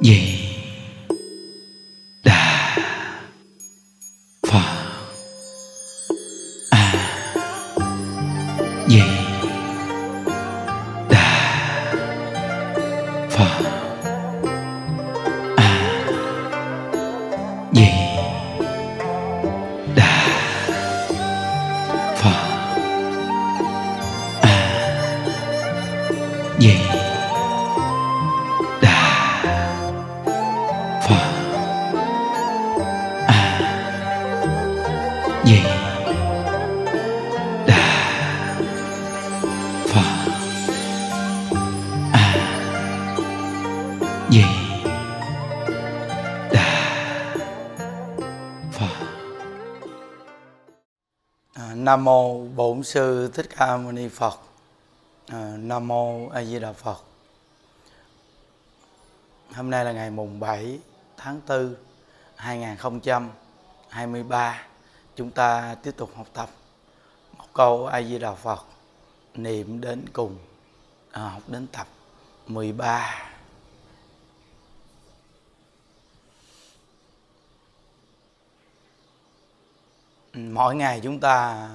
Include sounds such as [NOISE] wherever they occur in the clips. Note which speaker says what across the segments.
Speaker 1: vậy. Nam mô Bổn sư Thích Ca Mâu Ni Phật. À, Nam mô A Di Đà Phật. Hôm nay là ngày mùng 7 tháng 4 2023. Chúng ta tiếp tục học tập một câu A Di Đà Phật niệm đến cùng à, học đến tập 13. mỗi ngày chúng ta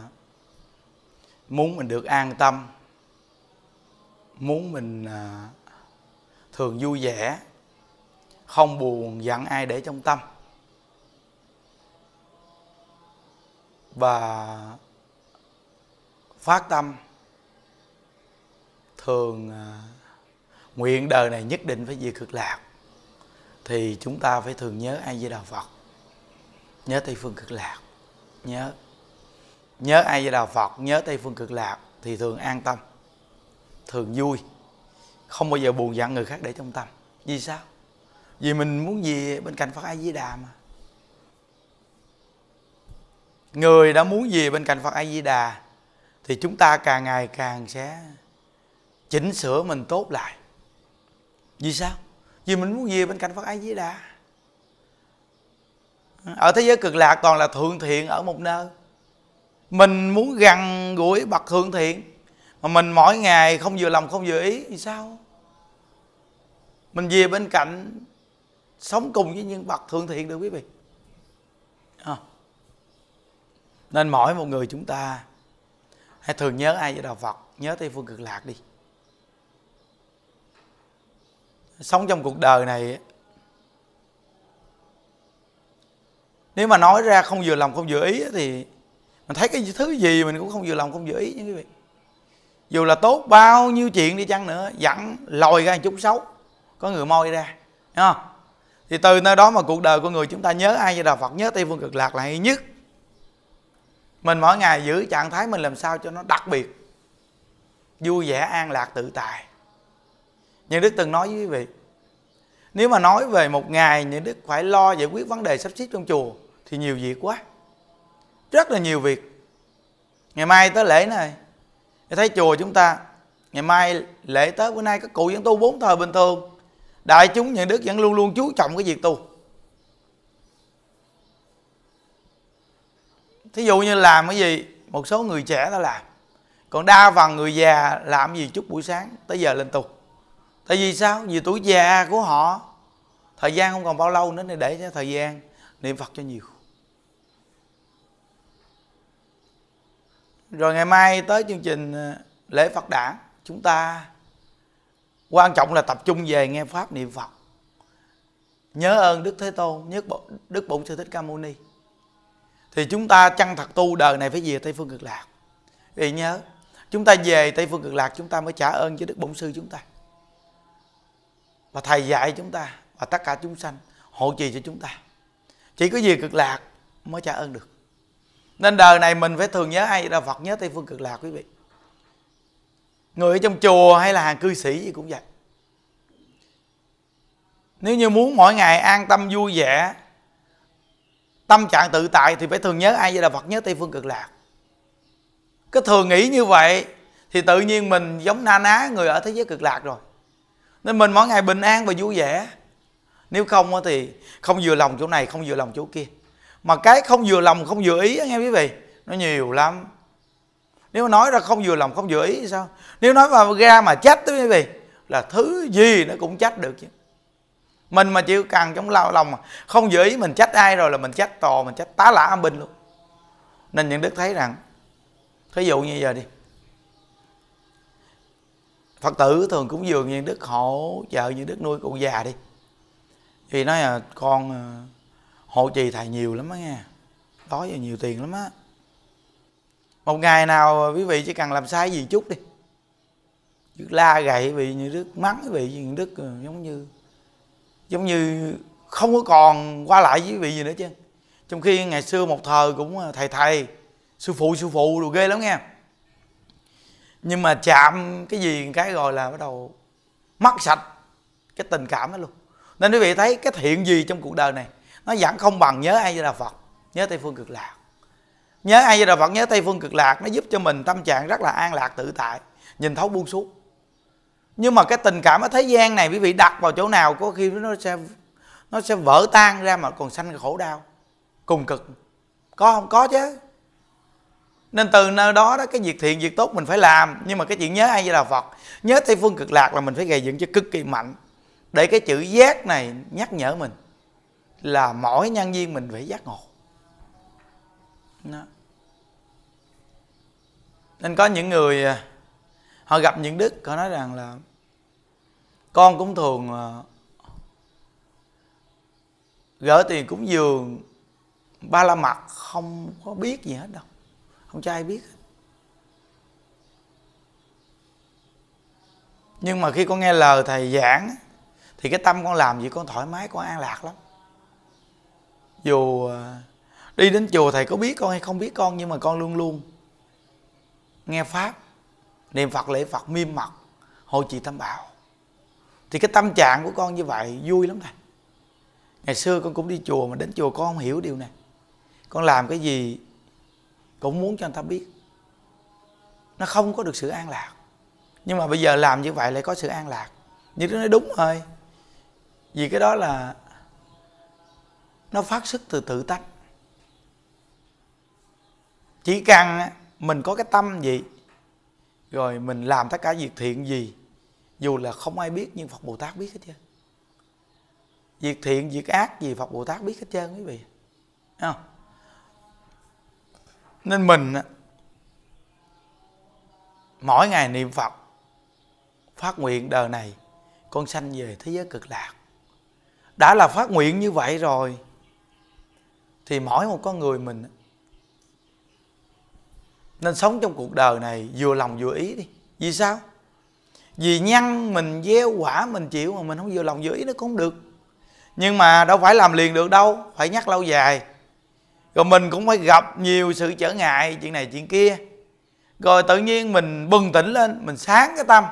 Speaker 1: muốn mình được an tâm muốn mình à, thường vui vẻ không buồn giận ai để trong tâm và phát tâm thường à, nguyện đời này nhất định phải về cực lạc thì chúng ta phải thường nhớ ai với đạo phật nhớ tây phương cực lạc nhớ nhớ ai với đạo phật nhớ tây phương cực lạc thì thường an tâm thường vui không bao giờ buồn giận người khác để trong tâm vì sao vì mình muốn gì bên cạnh phật ai di đà mà người đã muốn gì bên cạnh phật ai di đà thì chúng ta càng ngày càng sẽ chỉnh sửa mình tốt lại vì sao vì mình muốn gì bên cạnh phật ai di đà ở thế giới cực lạc toàn là thượng thiện ở một nơi mình muốn gần gũi bậc thượng thiện mà mình mỗi ngày không vừa lòng không vừa ý thì sao mình về bên cạnh sống cùng với những bậc thượng thiện được quý vị à. nên mỗi một người chúng ta hãy thường nhớ ai với đạo phật nhớ tây phương cực lạc đi sống trong cuộc đời này nếu mà nói ra không vừa lòng không vừa ý thì mình thấy cái thứ gì mình cũng không vừa lòng không vừa ý nha quý vị dù là tốt bao nhiêu chuyện đi chăng nữa vẫn lòi ra một chút xấu có người môi ra không? thì từ nơi đó mà cuộc đời của người chúng ta nhớ ai như đạo phật nhớ tây phương cực lạc là hay nhất mình mỗi ngày giữ trạng thái mình làm sao cho nó đặc biệt vui vẻ an lạc tự tại như đức từng nói với quý vị nếu mà nói về một ngày như đức phải lo giải quyết vấn đề sắp xếp trong chùa thì nhiều việc quá rất là nhiều việc ngày mai tới lễ này thấy chùa chúng ta ngày mai lễ tới bữa nay các cụ vẫn tu bốn thờ bình thường đại chúng nhà đức vẫn luôn luôn chú trọng cái việc tu thí dụ như làm cái gì một số người trẻ ta làm còn đa phần người già làm gì chút buổi sáng tới giờ lên tu tại vì sao vì tuổi già của họ thời gian không còn bao lâu nữa để cho thời gian niệm phật cho nhiều rồi ngày mai tới chương trình ờ, lễ Phật đản chúng ta quan trọng là tập trung về nghe pháp niệm Phật nhớ ơn Đức Thế Tôn nhớ Đức Bổn Sư Thích Ca Mâu Ni thì chúng ta chăng thật tu đời này phải về Tây phương cực lạc vì nhớ chúng ta về Tây phương cực lạc chúng ta mới trả ơn cho Đức Bổn Sư chúng ta và thầy dạy chúng ta và tất cả chúng sanh hộ trì cho chúng ta chỉ có về cực lạc mới trả ơn được nên đời này mình phải thường nhớ ai là phật nhớ tây phương cực lạc quý vị người ở trong chùa hay là hàng cư sĩ gì cũng vậy nếu như muốn mỗi ngày an tâm vui vẻ tâm trạng tự tại thì phải thường nhớ ai là phật nhớ tây phương cực lạc cứ thường nghĩ như vậy thì tự nhiên mình giống na ná người ở thế giới cực lạc rồi nên mình mỗi ngày bình an và vui vẻ nếu không thì không vừa lòng chỗ này không vừa lòng chỗ kia mà cái không vừa lòng không vừa ý nghe quý vị nó nhiều lắm nếu nói ra không vừa lòng không vừa ý thì sao nếu nói mà ra mà trách đó quý vị là thứ gì nó cũng trách được chứ mình mà chịu cần trong lao lòng mà không vừa ý mình trách ai rồi là mình trách tò mình trách tá lả âm binh luôn nên những đức thấy rằng thí dụ như giờ đi phật tử thường cũng dường như đức hộ trợ như đức nuôi cụ già đi thì nói là con à, hộ trì thầy nhiều lắm á nghe đói giờ nhiều tiền lắm á một ngày nào quý vị chỉ cần làm sai gì chút đi Đức la gậy vị như Đức mắng vị như Đức ờ, giống như giống như không có còn qua lại với vị gì nữa chứ trong khi ngày xưa một thời cũng ờ, thầy thầy sư phụ sư phụ đồ ghê lắm nghe nhưng mà chạm cái gì cái rồi là bắt đầu mất sạch cái tình cảm đó luôn nên quý vị thấy cái thiện gì trong cuộc đời này nó vẫn không bằng nhớ ai với đà phật nhớ tây phương cực lạc nhớ ai với đà phật nhớ tây phương cực lạc nó giúp cho mình tâm trạng rất là an lạc tự tại nhìn thấu buông xuống nhưng mà cái tình cảm ở thế gian này quý vị đặt vào chỗ nào có khi nó sẽ nó sẽ vỡ tan ra mà còn sanh khổ đau cùng cực có không có chứ nên từ nơi đó đó cái việc thiện việc tốt mình phải làm nhưng mà cái chuyện nhớ ai với là phật nhớ tây phương cực lạc là mình phải gây dựng cho cực kỳ mạnh để cái chữ giác này nhắc nhở mình là mỗi nhân viên mình phải giác ngộ đó. nên có những người à, họ gặp những đức họ nói rằng là con cũng thường à, gỡ tiền cúng dường ba la mặt không có biết gì hết đâu không cho ai biết nhưng mà khi con nghe lời thầy giảng thì cái tâm con làm gì con thoải mái con an lạc lắm dù à, đi đến chùa thầy có biết con hay không biết con nhưng mà con luôn luôn nghe pháp niệm phật lễ phật miêm mặt hộ trì tam bảo thì cái tâm trạng của con như vậy vui lắm thầy ngày xưa con cũng đi chùa mà đến chùa con không hiểu điều này con làm cái gì cũng muốn cho người ta biết nó không có được sự an lạc nhưng mà bây giờ làm như vậy lại có sự an lạc như nó nói đúng rồi vì cái đó là nó phát xuất từ tự tánh chỉ cần mình có cái tâm gì rồi mình làm tất cả việc thiện gì dù là không ai biết nhưng phật bồ tát biết hết trơn việc thiện việc ác gì phật bồ tát biết hết trơn quý vị không? nên mình mỗi ngày niệm phật phát nguyện đời này con sanh về thế giới cực lạc đã là phát nguyện như vậy rồi thì mỗi một con người mình nên sống trong cuộc đời này vừa lòng vừa ý đi vì sao vì nhăn mình gieo quả mình chịu mà mình không vừa lòng vừa ý nó cũng được nhưng mà đâu phải làm liền được đâu phải nhắc lâu dài rồi mình cũng phải gặp nhiều sự trở ngại chuyện này chuyện kia rồi tự nhiên mình bừng tỉnh lên mình sáng cái tâm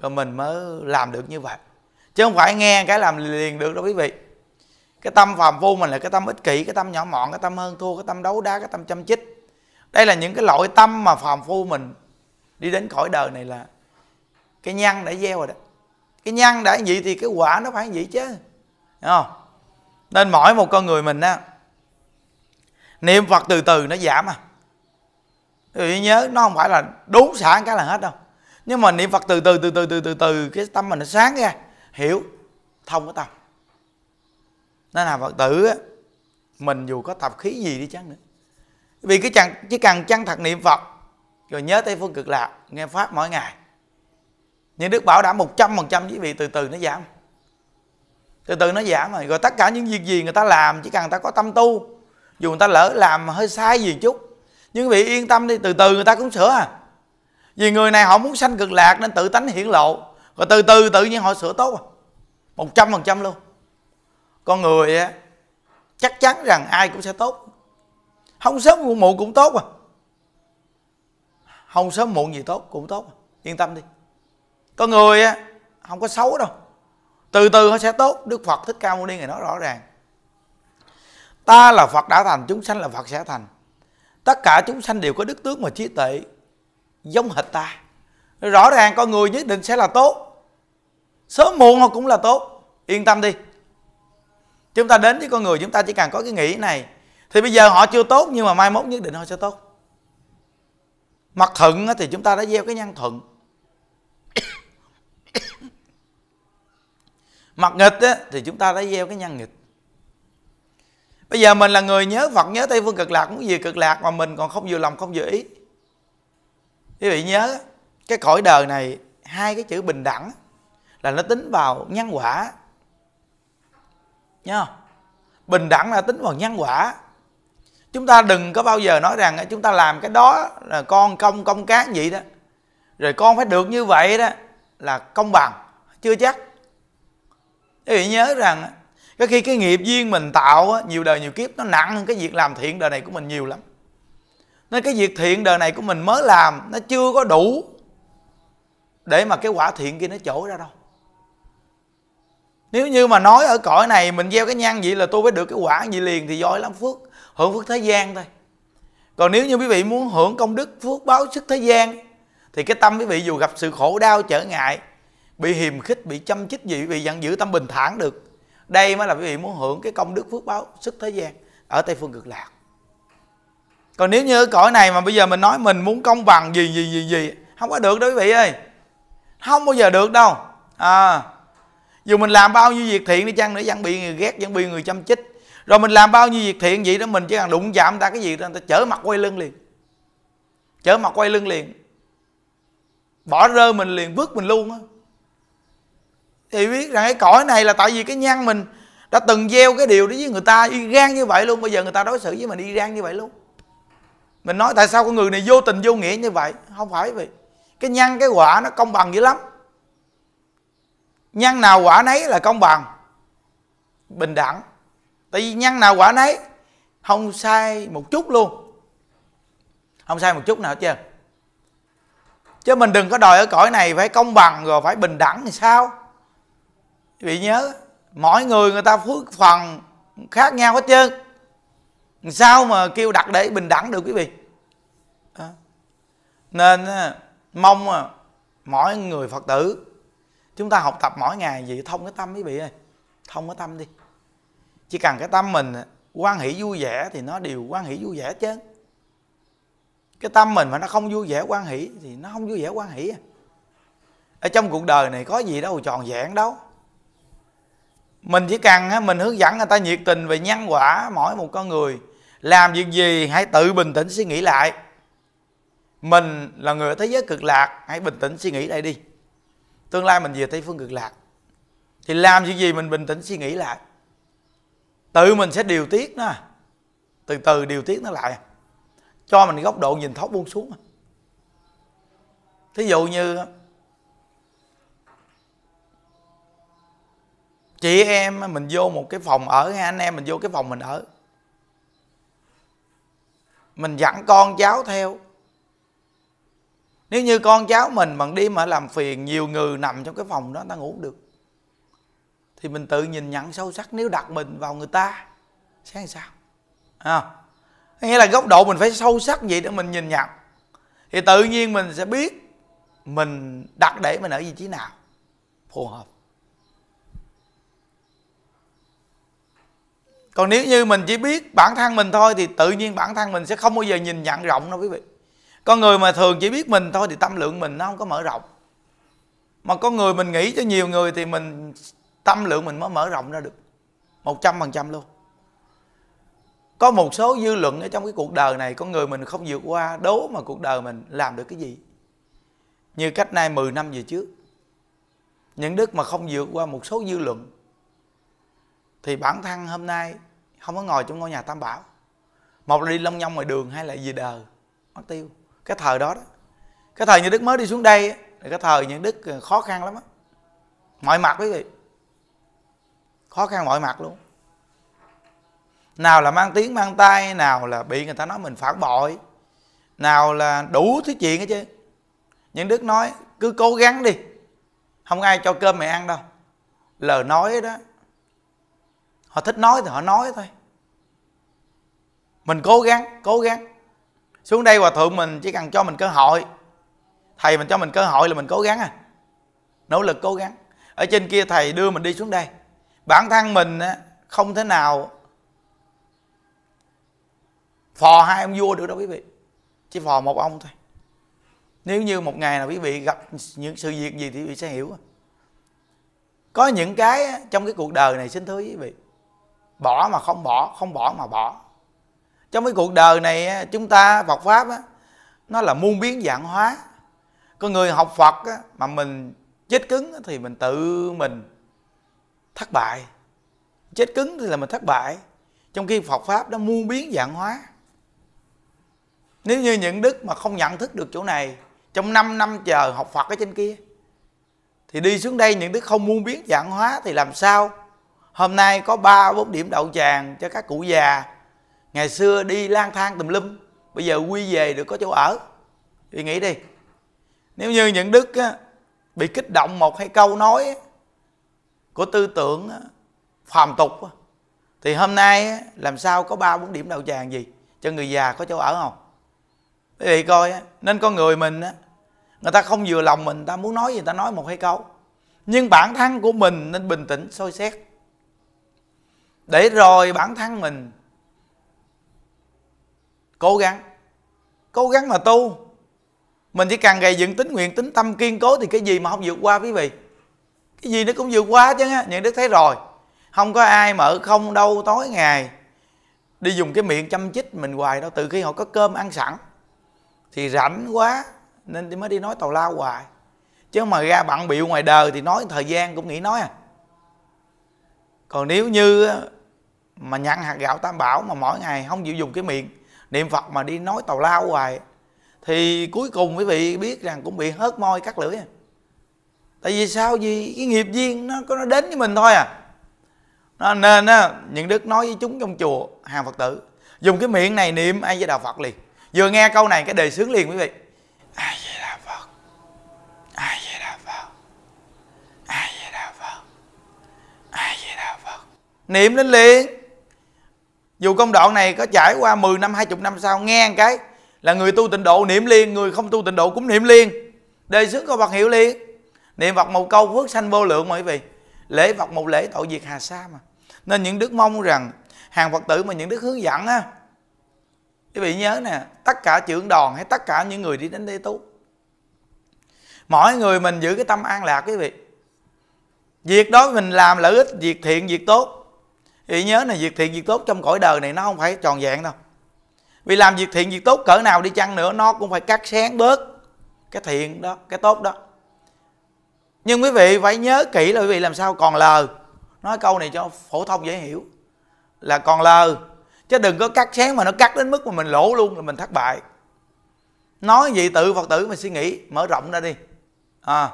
Speaker 1: rồi mình mới làm được như vậy chứ không phải nghe cái làm liền được đâu quý vị cái tâm phàm phu mình là cái tâm ích kỷ cái tâm nhỏ mọn cái tâm hơn thua cái tâm đấu đá cái tâm chăm chích đây là những cái loại tâm mà phàm phu mình đi đến khỏi đời này là cái nhăn đã gieo rồi đó cái nhăn đã vậy thì cái quả nó phải vậy chứ Đúng không nên mỗi một con người mình á niệm phật từ từ nó giảm à thì nhớ nó không phải là đốn xả cái là hết đâu nhưng mà niệm phật từ từ từ từ từ từ từ cái tâm mình nó sáng ra hiểu thông cái tâm nên là phật tử á, mình dù có tập khí gì đi chăng nữa vì cái chẳng chỉ cần chăng thật niệm phật rồi nhớ tây phương cực lạc nghe pháp mỗi ngày những đức bảo đảm 100% quý vị từ từ nó giảm từ từ nó giảm rồi rồi tất cả những việc gì người ta làm chỉ cần người ta có tâm tu dù người ta lỡ làm hơi sai gì chút nhưng vị yên tâm đi từ từ người ta cũng sửa à vì người này họ muốn sanh cực lạc nên tự tánh hiển lộ rồi từ từ tự nhiên họ sửa tốt à. một trăm phần trăm luôn con người á chắc chắn rằng ai cũng sẽ tốt không sớm cũng muộn cũng tốt mà không sớm muộn gì tốt cũng tốt mà. yên tâm đi con người á không có xấu đâu từ từ nó sẽ tốt đức phật thích ca mâu ni người nói rõ ràng ta là phật đã thành chúng sanh là phật sẽ thành tất cả chúng sanh đều có đức tướng và trí tuệ giống hệt ta rõ ràng con người nhất định sẽ là tốt sớm muộn họ cũng là tốt yên tâm đi chúng ta đến với con người chúng ta chỉ cần có cái nghĩ này thì bây giờ họ chưa tốt nhưng mà mai mốt nhất định họ sẽ tốt mặt thuận thì chúng ta đã gieo cái nhân thuận [COUGHS] mặt nghịch thì chúng ta đã gieo cái nhân nghịch bây giờ mình là người nhớ phật nhớ tây phương cực lạc cũng gì cực lạc mà mình còn không vừa lòng không vừa ý quý vị nhớ cái cõi đời này hai cái chữ bình đẳng là nó tính vào nhân quả nha bình đẳng là tính vào nhân quả chúng ta đừng có bao giờ nói rằng chúng ta làm cái đó là con công công cát vậy đó rồi con phải được như vậy đó là công bằng chưa chắc quý vị nhớ rằng cái khi cái nghiệp duyên mình tạo nhiều đời nhiều kiếp nó nặng hơn cái việc làm thiện đời này của mình nhiều lắm nên cái việc thiện đời này của mình mới làm nó chưa có đủ để mà cái quả thiện kia nó trổ ra đâu nếu như mà nói ở cõi này mình gieo cái nhan vậy là tôi mới được cái quả gì liền thì giỏi lắm phước hưởng phước thế gian thôi còn nếu như quý vị muốn hưởng công đức phước báo sức thế gian thì cái tâm quý vị dù gặp sự khổ đau trở ngại bị hiềm khích bị châm chích gì quý vị vẫn giữ tâm bình thản được đây mới là quý vị muốn hưởng cái công đức phước báo sức thế gian ở tây phương cực lạc còn nếu như ở cõi này mà bây giờ mình nói mình muốn công bằng gì gì gì gì không có được đâu quý vị ơi không bao giờ được đâu à dù mình làm bao nhiêu việc thiện đi chăng nữa vẫn bị người ghét vẫn bị người chăm chích rồi mình làm bao nhiêu việc thiện vậy đó mình chỉ cần đụng chạm ta cái gì đó người ta chở mặt quay lưng liền chở mặt quay lưng liền bỏ rơi mình liền vứt mình luôn á thì biết rằng cái cõi này là tại vì cái nhăn mình đã từng gieo cái điều đó với người ta y gan như vậy luôn bây giờ người ta đối xử với mình y gan như vậy luôn mình nói tại sao con người này vô tình vô nghĩa như vậy không phải vậy cái nhăn cái quả nó công bằng dữ lắm nhân nào quả nấy là công bằng bình đẳng tại vì nhân nào quả nấy không sai một chút luôn không sai một chút nào hết trơn chứ mình đừng có đòi ở cõi này phải công bằng rồi phải bình đẳng thì sao quý vị nhớ mỗi người người ta phước phần khác nhau hết trơn sao mà kêu đặt để bình đẳng được quý vị nên mong mỗi người phật tử chúng ta học tập mỗi ngày vậy thông cái tâm quý vị ơi thông cái tâm đi chỉ cần cái tâm mình quan hỷ vui vẻ thì nó đều quan hỷ vui vẻ chứ cái tâm mình mà nó không vui vẻ quan hỷ thì nó không vui vẻ quan hỷ à. ở trong cuộc đời này có gì đâu tròn vẹn đâu mình chỉ cần mình hướng dẫn người ta nhiệt tình về nhân quả mỗi một con người làm việc gì hãy tự bình tĩnh suy nghĩ lại mình là người ở thế giới cực lạc hãy bình tĩnh suy nghĩ lại đi tương lai mình về tây phương cực lạc thì làm chuyện gì mình bình tĩnh suy nghĩ lại tự mình sẽ điều tiết nó từ từ điều tiết nó lại cho mình góc độ nhìn thấu buông xuống thí dụ như chị em mình vô một cái phòng ở hay anh em mình vô cái phòng mình ở mình dẫn con cháu theo nếu như con cháu mình bằng đi mà làm phiền nhiều người nằm trong cái phòng đó ta ngủ được thì mình tự nhìn nhận sâu sắc nếu đặt mình vào người ta sẽ làm sao à, nghĩa là góc độ mình phải sâu sắc vậy để mình nhìn nhận thì tự nhiên mình sẽ biết mình đặt để mình ở vị trí nào phù hợp còn nếu như mình chỉ biết bản thân mình thôi thì tự nhiên bản thân mình sẽ không bao giờ nhìn nhận rộng đâu quý vị con người mà thường chỉ biết mình thôi thì tâm lượng mình nó không có mở rộng mà có người mình nghĩ cho nhiều người thì mình tâm lượng mình mới mở rộng ra được một trăm phần trăm luôn có một số dư luận ở trong cái cuộc đời này con người mình không vượt qua đố mà cuộc đời mình làm được cái gì như cách nay 10 năm về trước những đức mà không vượt qua một số dư luận thì bản thân hôm nay không có ngồi trong ngôi nhà tam bảo một là đi long nhong ngoài đường hay là gì đời mất tiêu cái thời đó đó cái thời như đức mới đi xuống đây là cái thời nhà đức ờ, khó khăn lắm á mọi mặt quý vị khó khăn mọi mặt luôn nào là mang tiếng mang tay nào là bị người ta nói mình phản bội nào là đủ thứ chuyện hết chứ những đức nói cứ cố gắng đi không ai cho cơm mày ăn đâu lời nói đó họ thích nói thì họ nói thôi mình cố gắng cố gắng xuống đây hòa thượng mình chỉ cần cho mình cơ hội thầy mình cho mình cơ hội là mình cố gắng à nỗ lực cố gắng ở trên kia thầy đưa mình đi xuống đây bản thân mình không thể nào phò hai ông vua được đâu quý vị chỉ phò một ông thôi nếu như một ngày nào quý vị gặp những sự việc gì thì quý vị sẽ hiểu có những cái trong cái cuộc đời này xin thưa quý vị bỏ mà không bỏ không bỏ mà bỏ trong cái cuộc đời này chúng ta Phật pháp á, nó là muôn biến dạng hóa con người học Phật á, mà mình chết cứng thì mình tự mình thất bại chết cứng thì là mình thất bại trong khi Phật pháp nó muôn biến dạng hóa nếu như những đức mà không nhận thức được chỗ này trong 5 năm chờ học Phật ở trên kia thì đi xuống đây những đức không muôn biến dạng hóa thì làm sao hôm nay có ba bốn điểm đậu tràng cho các cụ già ngày xưa đi lang thang tùm lum bây giờ quy về được có chỗ ở thì nghĩ đi nếu như những đức á, bị kích động một hai câu nói á, của tư tưởng á, phàm tục á, thì hôm nay á, làm sao có ba bốn điểm đầu tràng gì cho người già có chỗ ở không quý vị coi á, nên con người mình á, người ta không vừa lòng mình ta muốn nói gì ta nói một hai câu nhưng bản thân của mình nên bình tĩnh soi xét để rồi bản thân mình cố gắng cố gắng mà tu mình chỉ càng gầy dựng tính nguyện tính tâm kiên cố thì cái gì mà không vượt qua quý vị cái gì nó cũng vượt qua chứ á những đức thấy rồi không có ai mà ở không đâu tối ngày đi dùng cái miệng chăm chích mình hoài đâu từ khi họ có cơm ăn sẵn thì rảnh quá nên mới đi nói tào lao hoài chứ mà ra bận biệu ngoài đời thì nói thời gian cũng nghĩ nói à còn nếu như mà nhận hạt gạo tam bảo mà mỗi ngày không chịu dùng cái miệng niệm phật mà đi nói tào lao hoài thì cuối cùng quý vị biết rằng cũng bị hớt môi cắt lưỡi tại vì sao gì cái nghiệp duyên nó có nó đến với mình thôi à nên á những đức nói với chúng trong chùa hàng phật tử dùng cái miệng này niệm ai với đạo phật liền vừa nghe câu này cái đề sướng liền quý vị ai với đạo phật ai với đạo phật ai với đạo phật ai với đạo phật niệm lên liền dù công đoạn này có trải qua 10 năm 20 năm sau nghe cái là người tu tịnh độ niệm liền người không tu tịnh độ cũng niệm liền đề xướng câu Phật hiệu liền niệm Phật một câu phước sanh vô lượng mọi vị lễ Phật một lễ tội diệt hà sa mà nên những đức mong rằng hàng Phật tử mà những đức hướng dẫn á quý vị nhớ nè tất cả trưởng đoàn hay tất cả những người đi đến đây tu mỗi người mình giữ cái tâm an lạc quý vị việc đó mình làm lợi ích việc thiện việc tốt thì nhớ này việc thiện việc tốt trong cõi đời này nó không phải tròn vẹn đâu vì làm việc thiện việc tốt cỡ nào đi chăng nữa nó cũng phải cắt sáng bớt cái thiện đó cái tốt đó nhưng quý vị phải nhớ kỹ là quý vị làm sao còn lờ nói câu này cho phổ thông dễ hiểu là còn lờ chứ đừng có cắt sáng mà nó cắt đến mức mà mình lỗ luôn là mình thất bại nói gì tự phật tử mình suy nghĩ mở rộng ra đi à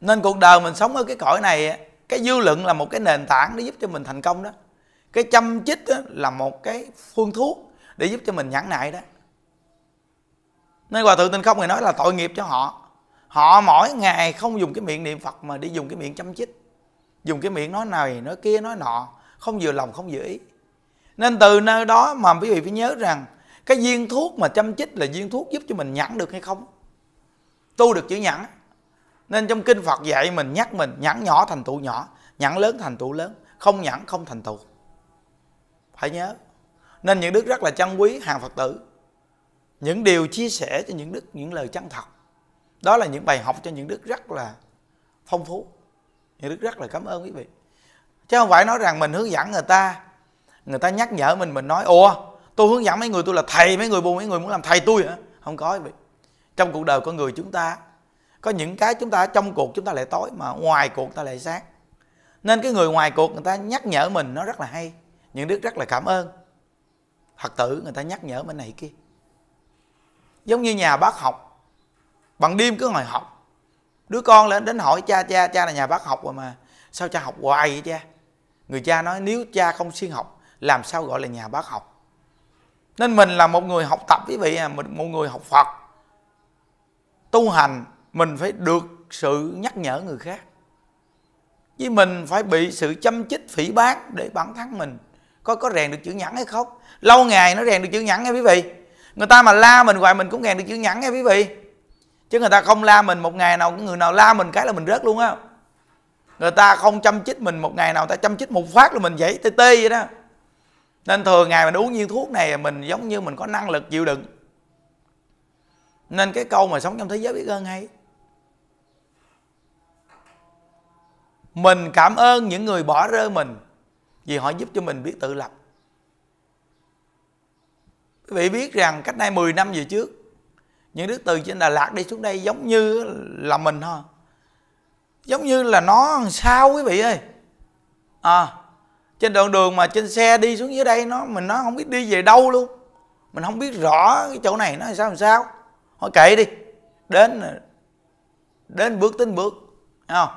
Speaker 1: nên cuộc đời mình sống ở cái cõi này cái dư luận là một cái nền tảng để giúp cho mình thành công đó cái chăm chích đó là một cái phương thuốc để giúp cho mình nhãn nại đó nên hòa thượng tinh không người nói là tội nghiệp cho họ họ mỗi ngày không dùng cái miệng niệm phật mà đi dùng cái miệng chăm chích dùng cái miệng nói này nói kia nói nọ không vừa lòng không vừa ý nên từ nơi đó mà quý vị phải nhớ rằng cái viên thuốc mà chăm chích là viên thuốc giúp cho mình nhẫn được hay không tu được chữ nhẫn nên trong kinh Phật dạy mình nhắc mình nhãn nhỏ thành tựu nhỏ, nhãn lớn thành tựu lớn, không nhãn không thành tựu. Phải nhớ. Nên những đức rất là trân quý hàng Phật tử. Những điều chia sẻ cho những đức những lời chân thật. Đó là những bài học cho những đức rất là phong phú. Những đức rất là cảm ơn quý vị. Chứ không phải nói rằng mình hướng dẫn người ta, người ta nhắc nhở mình mình nói ủa, tôi hướng dẫn mấy người tôi là thầy, mấy người buồn mấy người muốn làm thầy tôi hả? Không có quý Trong cuộc đời con người chúng ta có những cái chúng ta trong cuộc chúng ta lại tối mà ngoài cuộc ta lại sáng nên cái người ngoài cuộc người ta nhắc nhở mình nó rất là hay những đức rất là cảm ơn thật tử người ta nhắc nhở mình này kia giống như nhà bác học bằng đêm cứ ngồi học đứa con lên đến hỏi cha cha cha là nhà bác học rồi mà sao cha học hoài vậy cha người cha nói nếu cha không xuyên học làm sao gọi là nhà bác học nên mình là một người học tập quý vị à mình một người học phật tu hành mình phải được sự nhắc nhở người khác chứ mình phải bị sự chăm chích phỉ báng để bản thân mình có có rèn được chữ nhẫn hay không lâu ngày nó rèn được chữ nhẫn nghe quý vị người ta mà la mình hoài mình cũng rèn được chữ nhẫn nghe quý vị chứ người ta không la mình một ngày nào người nào la mình cái là mình rớt luôn á người ta không chăm chích mình một ngày nào người ta chăm chích một phát là mình dậy tê tê vậy đó nên thường ngày mình uống viên thuốc này mình giống như mình có năng lực chịu đựng nên cái câu mà sống trong thế giới biết ơn hay mình cảm ơn những người bỏ rơi mình vì họ giúp cho mình biết tự lập quý vị biết rằng cách nay 10 năm về trước những đứa từ trên đà lạt đi xuống đây giống như là mình thôi giống như là nó sao quý vị ơi à trên đoạn đường mà trên xe đi xuống dưới đây nó mình nó không biết đi về đâu luôn mình không biết rõ cái chỗ này nó làm sao làm sao hỏi kệ đi đến đến bước tính bước không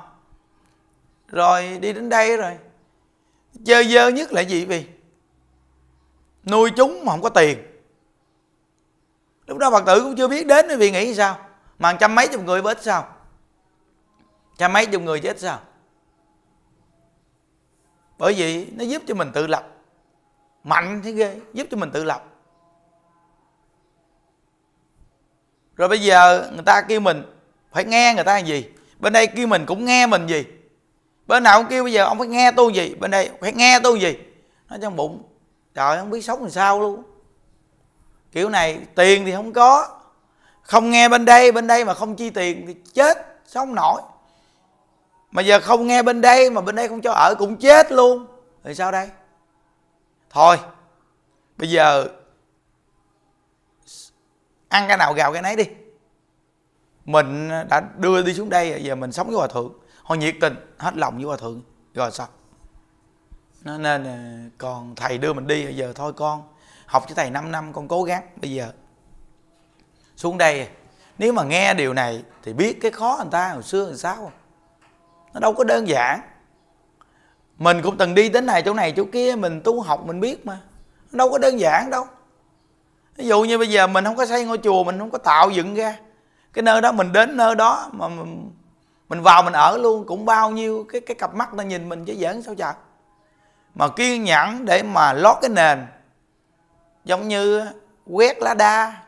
Speaker 1: rồi đi đến đây rồi dơ dơ nhất là gì vì nuôi chúng mà không có tiền lúc đó phật tử cũng chưa biết đến vì nghĩ sao mà trăm mấy chục người chết sao trăm mấy chục người chết sao bởi vì nó giúp cho mình tự lập mạnh thế ghê giúp cho mình tự lập rồi bây giờ người ta kêu mình phải nghe người ta làm gì bên đây kêu mình cũng nghe mình gì bên nào ông kêu bây giờ ông phải nghe tôi gì bên đây phải nghe tôi gì nó trong bụng trời không biết sống làm sao luôn kiểu này tiền thì không có không nghe bên đây bên đây mà không chi tiền thì chết sống nổi mà giờ không nghe bên đây mà bên đây không cho ở cũng chết luôn thì sao đây thôi bây giờ ăn cái nào gào cái nấy đi mình đã đưa đi xuống đây giờ mình sống với hòa thượng họ nhiệt tình hết lòng với hòa thượng rồi sao nó nên còn thầy đưa mình đi bây giờ thôi con học với thầy 5 năm con cố gắng bây giờ xuống đây nếu mà nghe điều này thì biết cái khó người ta hồi xưa làm sao nó đâu có đơn giản mình cũng từng đi đến này chỗ này chỗ kia mình tu học mình biết mà nó đâu có đơn giản đâu ví dụ như bây giờ mình không có xây ngôi chùa mình không có tạo dựng ra cái nơi đó mình đến nơi đó mà mình vào mình ở luôn cũng bao nhiêu cái cái cặp mắt nó nhìn mình chứ giỡn sao chả mà kiên nhẫn để mà lót cái nền giống như quét lá đa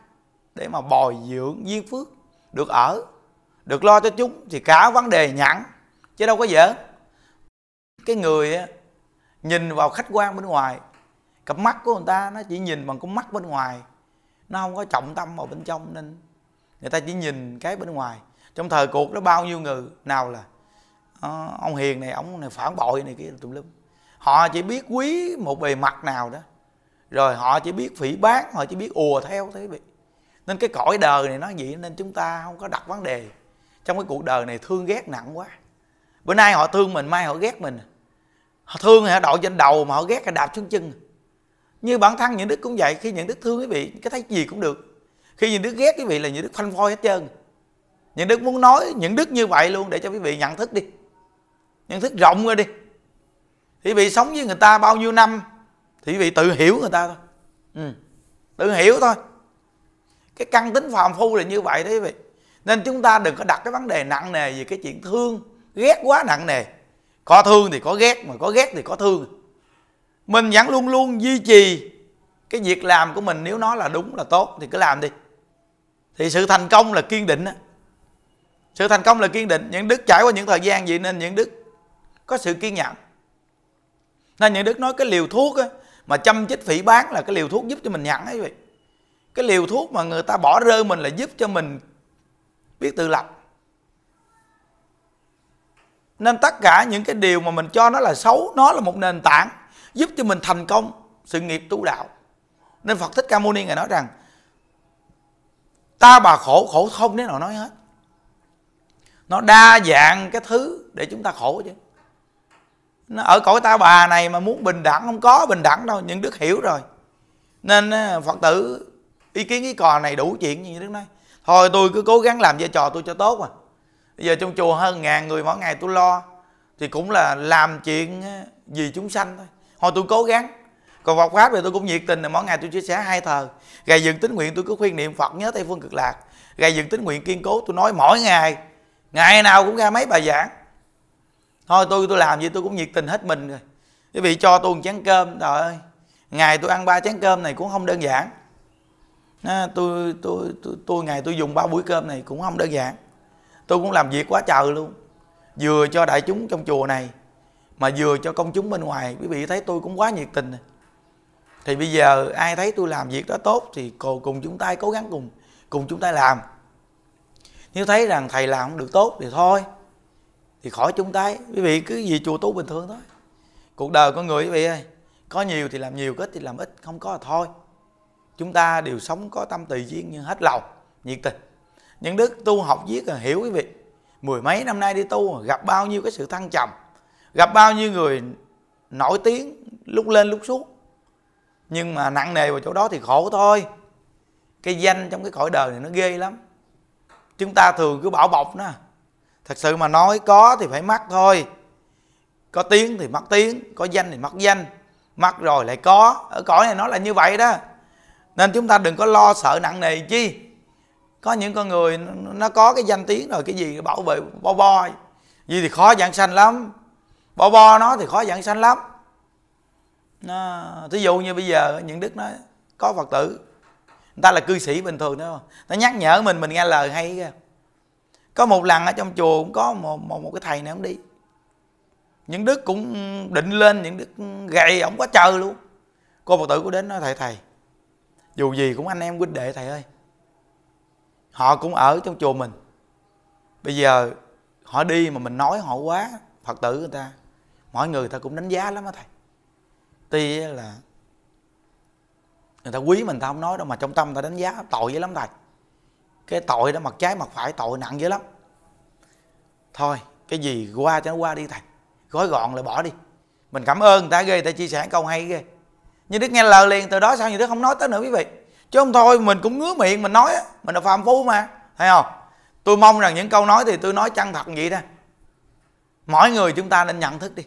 Speaker 1: để mà bồi dưỡng duyên phước được ở được lo cho chúng thì cả vấn đề nhẫn chứ đâu có dễ cái người nhìn vào khách quan bên ngoài cặp mắt của người ta nó chỉ nhìn bằng con mắt bên ngoài nó không có trọng tâm vào bên trong nên người ta chỉ nhìn cái bên ngoài trong thời cuộc đó bao nhiêu người nào là ờ, ông hiền này ông này phản bội này kia tùm lum họ chỉ biết quý một bề mặt nào đó rồi họ chỉ biết phỉ báng họ chỉ biết ùa theo thế vị nên cái cõi đời này nó vậy nên chúng ta không có đặt vấn đề trong cái cuộc đời này thương ghét nặng quá bữa nay họ thương mình mai họ ghét mình họ thương thì họ đội trên đầu mà họ ghét là đạp xuống chân như bản thân những đức cũng vậy khi những đức thương quý vị cái thấy gì cũng được khi những đức ghét quý vị là những đức phanh phôi hết trơn những đức muốn nói những đức như vậy luôn để cho quý vị nhận thức đi nhận thức rộng ra đi thì vị sống với người ta bao nhiêu năm thì vị tự hiểu người ta thôi ừ. tự hiểu thôi cái căn tính phàm phu là như vậy đấy quý vị nên chúng ta đừng có đặt cái vấn đề nặng nề về cái chuyện thương ghét quá nặng nề có thương thì có ghét mà có ghét thì có thương mình vẫn luôn luôn duy trì cái việc làm của mình nếu nó là đúng là tốt thì cứ làm đi thì sự thành công là kiên định á sự thành công là kiên định những đức trải qua những thời gian vậy nên những đức có sự kiên nhẫn nên những đức nói cái liều thuốc á, mà chăm chích phỉ bán là cái liều thuốc giúp cho mình nhẫn ấy vậy cái liều thuốc mà người ta bỏ rơi mình là giúp cho mình biết tự lập nên tất cả những cái điều mà mình cho nó là xấu nó là một nền tảng giúp cho mình thành công sự nghiệp tu đạo nên phật thích ca mâu ni ngài nói rằng ta bà khổ khổ không đến nào nói hết nó đa dạng cái thứ để chúng ta khổ chứ nó ở cõi ta bà này mà muốn bình đẳng không có bình đẳng đâu những đức hiểu rồi nên phật tử ý kiến cái cò này đủ chuyện như đức nói thôi tôi cứ cố gắng làm vai trò tôi cho tốt mà bây giờ trong chùa hơn ngàn người mỗi ngày tôi lo thì cũng là làm chuyện vì chúng sanh thôi thôi tôi cố gắng còn Phật pháp thì tôi cũng nhiệt tình là mỗi ngày tôi chia sẻ hai thờ gầy dựng tín nguyện tôi cứ khuyên niệm Phật nhớ Tây phương cực lạc gầy dựng tín nguyện kiên cố tôi nói mỗi ngày ngày nào cũng ra mấy bài giảng thôi tôi tôi làm gì tôi cũng nhiệt tình hết mình rồi quý vị cho tôi một chén cơm trời ơi ngày tôi ăn ba chén cơm này cũng không đơn giản à, tôi, tôi tôi tôi ngày tôi dùng ba buổi cơm này cũng không đơn giản tôi cũng làm việc quá trời luôn vừa cho đại chúng trong chùa này mà vừa cho công chúng bên ngoài quý vị thấy tôi cũng quá nhiệt tình này. thì bây giờ ai thấy tôi làm việc đó tốt thì cùng, cùng chúng ta cố gắng cùng cùng chúng ta làm nếu thấy rằng thầy làm không được tốt thì thôi thì khỏi chúng ta, quý vị cứ gì chùa tu bình thường thôi cuộc đời con người quý vị ơi có nhiều thì làm nhiều có ít thì làm ít không có là thôi chúng ta đều sống có tâm tùy duyên nhưng hết lòng nhiệt tình những đức tu học viết là hiểu quý vị mười mấy năm nay đi tu gặp bao nhiêu cái sự thăng trầm gặp bao nhiêu người nổi tiếng lúc lên lúc xuống nhưng mà nặng nề vào chỗ đó thì khổ thôi cái danh trong cái cõi đời này nó ghê lắm chúng ta thường cứ bảo bọc đó thật sự mà nói có thì phải mắc thôi có tiếng thì mắc tiếng có danh thì mắc danh mắc rồi lại có ở cõi này nó là như vậy đó nên chúng ta đừng có lo sợ nặng nề chi có những con người nó có cái danh tiếng rồi cái gì bảo vệ bo bo gì thì khó dạng sanh lắm bo bo nó thì khó dạng sanh lắm nó, thí dụ như bây giờ những đức nó có phật tử ta là cư sĩ bình thường đó nó nhắc nhở mình mình nghe lời hay kìa có một lần ở trong chùa cũng có một một, một cái thầy này không đi những đức cũng định lên những đức gầy ổng quá trời luôn cô phật tử cũng đến nói thầy thầy dù gì cũng anh em huynh đệ thầy ơi họ cũng ở trong chùa mình bây giờ họ đi mà mình nói họ quá phật tử người ta mọi người ta cũng đánh giá lắm á thầy tuy là người ta quý mình ta không nói đâu mà trong tâm ta đánh giá tội dữ lắm thầy cái tội đó mặt trái mặt phải tội nặng dữ lắm thôi cái gì qua cho nó qua đi thầy gói gọn lại bỏ đi mình cảm ơn người ta ghê người ta chia sẻ câu hay ghê nhưng đức nghe lời liền từ đó sao như đức không nói tới nữa quý vị chứ không thôi mình cũng ngứa miệng mình nói mình là phàm phu mà thấy không tôi mong rằng những câu nói thì tôi nói chân thật vậy đó mỗi người chúng ta nên nhận thức đi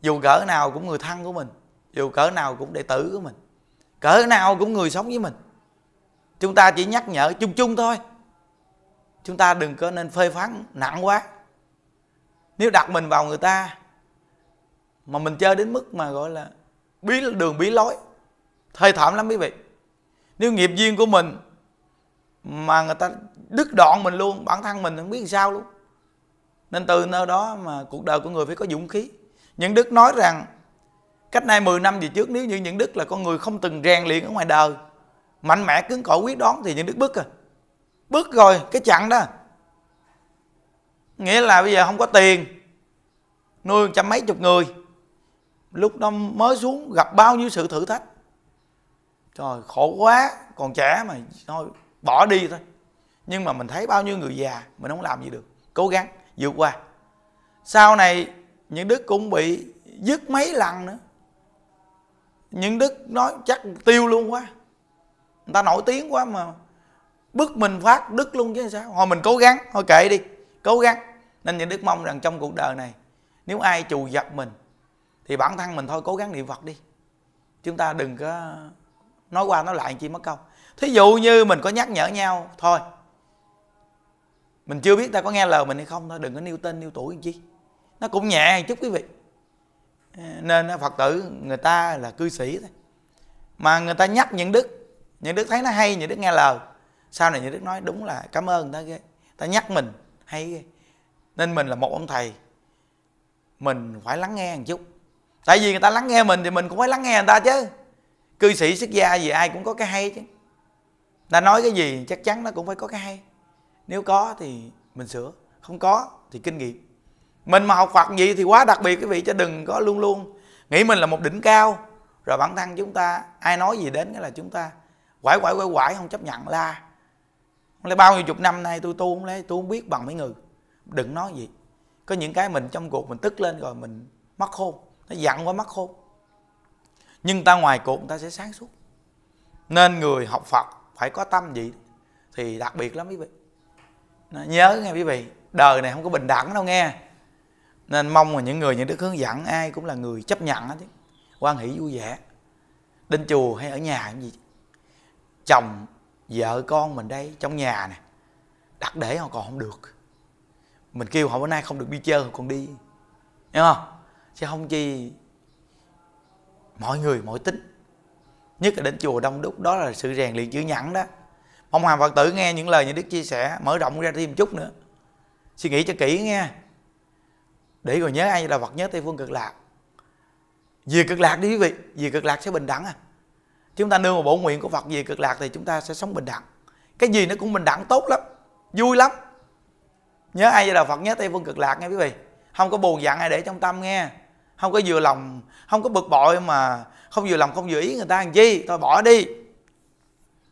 Speaker 1: dù cỡ nào cũng người thân của mình dù cỡ nào cũng đệ tử của mình cỡ nào cũng người sống với mình chúng ta chỉ nhắc nhở chung chung thôi chúng ta đừng có nên phê phán nặng quá nếu đặt mình vào người ta mà mình chơi đến mức mà gọi là bí đường bí lối thê thảm lắm quý vị nếu nghiệp duyên của mình mà người ta đứt đoạn mình luôn bản thân mình không biết làm sao luôn nên từ nơi đó mà cuộc đời của người phải có dũng khí những đức nói rằng Cách nay 10 năm về trước nếu như những đức là con người không từng rèn luyện ở ngoài đời Mạnh mẽ cứng cỏi quyết đoán thì những đức bứt à Bứt rồi cái chặn đó Nghĩa là bây giờ không có tiền Nuôi trăm mấy chục người Lúc đó mới xuống gặp bao nhiêu sự thử thách Trời khổ quá Còn trẻ mà thôi bỏ đi thôi Nhưng mà mình thấy bao nhiêu người già Mình không làm gì được Cố gắng vượt qua Sau này những đức cũng bị dứt mấy lần nữa những đức nói chắc tiêu luôn quá người ta nổi tiếng quá mà bức mình phát đức luôn chứ sao hồi mình cố gắng thôi kệ đi cố gắng nên những đức mong rằng trong cuộc đời này nếu ai trù dập mình thì bản thân mình thôi cố gắng niệm phật đi chúng ta đừng có nói qua nói lại chi mất công thí dụ như mình có nhắc nhở nhau thôi mình chưa biết ta có nghe lời mình hay không thôi đừng có nêu tên nêu tuổi làm chi nó cũng nhẹ chút quý vị nên phật tử người ta là cư sĩ thôi mà người ta nhắc những đức những đức thấy nó hay những đức nghe lời sau này những đức nói đúng là cảm ơn người ta ghê ta nhắc mình hay ghê nên mình là một ông thầy mình phải lắng nghe một chút tại vì người ta lắng nghe mình thì mình cũng phải lắng nghe người ta chứ cư sĩ xuất gia gì ai cũng có cái hay chứ ta nói cái gì chắc chắn nó cũng phải có cái hay nếu có thì mình sửa không có thì kinh nghiệm mình mà học Phật gì thì quá đặc biệt quý vị chứ đừng có luôn luôn nghĩ mình là một đỉnh cao rồi bản thân chúng ta ai nói gì đến cái là chúng ta quải quải quải quải không chấp nhận la lấy bao nhiêu chục năm nay tôi tu không lấy tôi không biết bằng mấy người đừng nói gì có những cái mình trong cuộc mình tức lên rồi mình mắc khôn nó giận quá mắc khôn nhưng ta ngoài cuộc ta sẽ sáng suốt nên người học phật phải có tâm gì thì đặc biệt lắm quý vị nhớ nghe quý vị đời này không có bình đẳng đâu nghe nên mong là những người những đức hướng dẫn ai cũng là người chấp nhận hết quan hỷ vui vẻ đến chùa hay ở nhà cũng gì chồng vợ con mình đây trong nhà nè đặt để họ còn không được mình kêu họ bữa nay không được đi chơi còn đi hiểu không chứ không chi mọi người mọi tính nhất là đến chùa đông đúc đó là sự rèn luyện chữ nhẫn đó mong hoàng phật tử nghe những lời như đức chia sẻ mở rộng ra thêm một chút nữa suy nghĩ cho kỹ nghe để rồi nhớ ai là Phật nhớ tây phương cực lạc vì cực lạc đi quý vị vì cực lạc sẽ bình đẳng à chúng ta nương vào bổ nguyện của phật vì cực lạc thì chúng ta sẽ sống bình đẳng cái gì nó cũng bình đẳng tốt lắm vui lắm nhớ ai là phật nhớ tây phương cực lạc nghe quý vị không có buồn giận ai để trong tâm nghe không có vừa lòng không có bực bội mà không vừa lòng không vừa ý người ta làm gì, thôi bỏ đi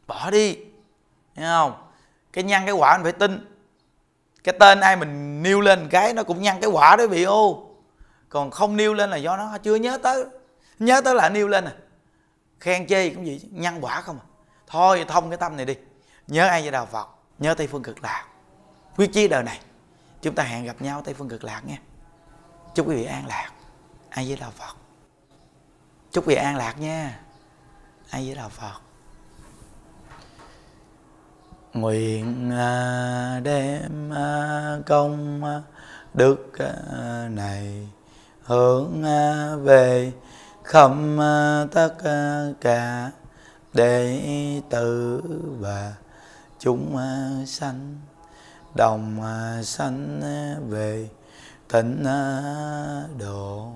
Speaker 1: bỏ đi nghe không cái nhân cái quả anh phải tin cái tên ai mình nêu lên cái nó cũng nhăn cái quả đó vị ô còn không nêu lên là do nó chưa nhớ tới nhớ tới là nêu lên à khen chê cũng vậy nhăn quả không à thôi thông cái tâm này đi nhớ ai với đạo phật nhớ tây phương cực lạc quyết chí đời này chúng ta hẹn gặp nhau tây phương cực lạc nha chúc quý vị an lạc ai với đạo phật chúc quý vị an lạc nha ai với đạo phật nguyện à, đem à, công đức à, này hướng về khắp tất cả đệ tử và chúng sanh đồng sanh về tịnh độ